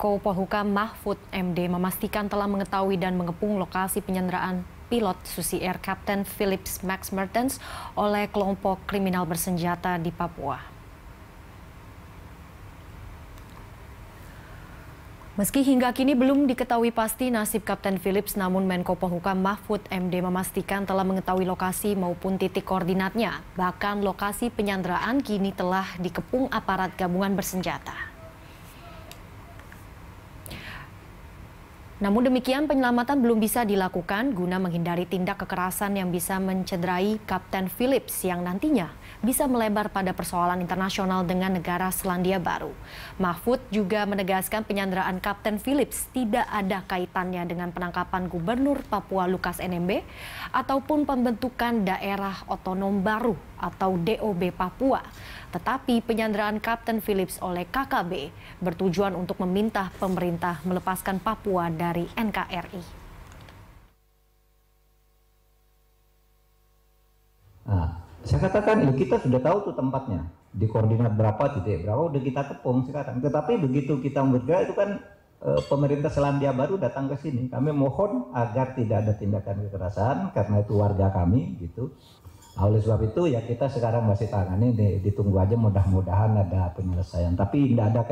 Menko Polhukam Mahfud MD memastikan telah mengetahui dan mengepung lokasi penyanderaan pilot Susi Air Captain Philips Max Mertens oleh kelompok kriminal bersenjata di Papua. Meski hingga kini belum diketahui pasti nasib Kapten Philips, namun Menko Polhukam Mahfud MD memastikan telah mengetahui lokasi maupun titik koordinatnya. Bahkan lokasi penyanderaan kini telah dikepung aparat gabungan bersenjata. Namun demikian penyelamatan belum bisa dilakukan guna menghindari tindak kekerasan yang bisa mencederai Kapten Phillips yang nantinya bisa melebar pada persoalan internasional dengan negara Selandia Baru. Mahfud juga menegaskan penyanderaan Kapten Phillips tidak ada kaitannya dengan penangkapan Gubernur Papua Lukas NMB ataupun pembentukan daerah otonom baru atau DOB Papua. Tetapi penyanderaan Kapten Phillips oleh KKB bertujuan untuk meminta pemerintah melepaskan Papua dari NKRI. Nah, saya katakan ya kita sudah tahu tuh tempatnya di koordinat berapa titik berapa udah kita tepung sekarang. Tetapi begitu kita bergerak itu kan eh, pemerintah Selandia Baru datang ke sini. Kami mohon agar tidak ada tindakan kekerasan karena itu warga kami gitu. Oleh sebab itu ya kita sekarang masih tangani ditunggu aja mudah-mudahan ada penyelesaian. Tapi tidak ada